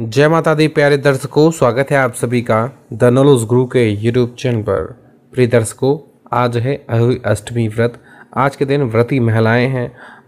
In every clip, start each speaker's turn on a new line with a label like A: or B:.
A: जय माता दी प्यारे दर्शकों स्वागत है आप सभी का द नोलोज गुरु के यूट्यूब चैनल पर प्रिय दर्शकों आज है अष्टमी व्रत आज के दिन व्रती महिलाएं हैं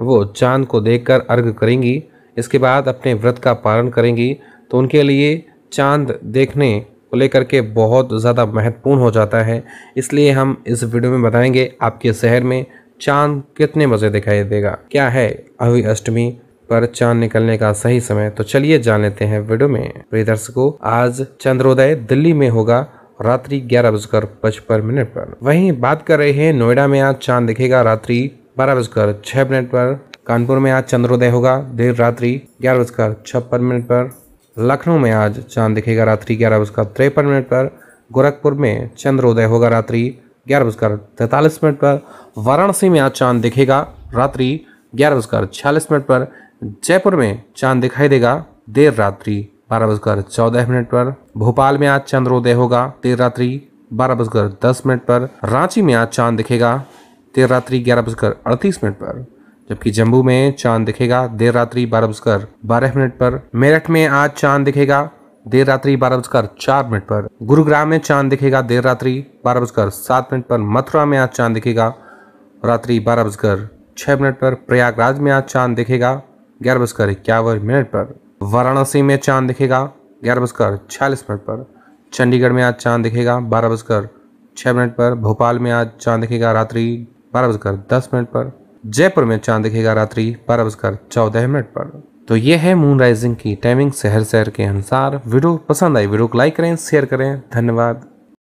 A: वो चांद को देखकर अर्घ करेंगी इसके बाद अपने व्रत का पालन करेंगी तो उनके लिए चांद देखने को लेकर के बहुत ज़्यादा महत्वपूर्ण हो जाता है इसलिए हम इस वीडियो में बताएंगे आपके शहर में चांद कितने बजे दिखाई देगा क्या है अभी अष्टमी पर चांद निकलने का सही समय तो चलिए जान लेते हैं वीडियो में प्रिय दर्शकों आज चंद्रोदय दिल्ली में होगा रात्रि ग्यारह बजकर पचपन मिनट पर वहीं बात कर रहे हैं नोएडा में आज चांद दिखेगा रात्रि बारह बजकर छह मिनट पर कानपुर में आज चंद्रोदय होगा देर रात्रि ग्यारह बजकर छप्पन मिनट पर लखनऊ में आज चांद दिखेगा रात्रि ग्यारह बजकर तिरपन मिनट पर गोरखपुर में चंद्रोदय होगा रात्रि ग्यारह बजकर तैंतालीस मिनट पर वाराणसी में आज चांद दिखेगा रात्रि ग्यारह बजकर छियालीस मिनट पर जयपुर में चांद दिखाई देगा देर रात्रि बारह बजकर चौदह मिनट पर भोपाल में आज चंद्रोदय होगा देर रात्रि बारह बजकर दस मिनट पर रांची में आज चांद दिखेगा देर रात्रि ग्यारह बजकर अड़तीस मिनट पर जबकि जम्मू में चांद दिखेगा देर रात्रि बारह बजकर बारह मिनट पर मेरठ में आज चांद दिखेगा देर रात्रि बारह बजकर चार मिनट पर गुरुग्राम में चांद दिखेगा देर रात्रि बारह बजकर सात मिनट पर मथुरा में आज चांद दिखेगा रात्रि बारह बजकर छः मिनट पर प्रयागराज में आज चांद दिखेगा ग्यारह बजकर इक्यावन मिनट पर वाराणसी में चांद दिखेगा ग्यारह बजकर छियालीस मिनट पर चंडीगढ़ में आज चांद दिखेगा बारह बजकर छः मिनट पर भोपाल में आज चांद दिखेगा रात्रि बारह बजकर दस मिनट पर जयपुर में चांद दिखेगा रात्रि बारह बजकर चौदह मिनट पर तो ये है मून राइजिंग की टाइमिंग शहर शहर के अनुसार वीडियो पसंद आई वीडियो को लाइक करें शेयर करें धन्यवाद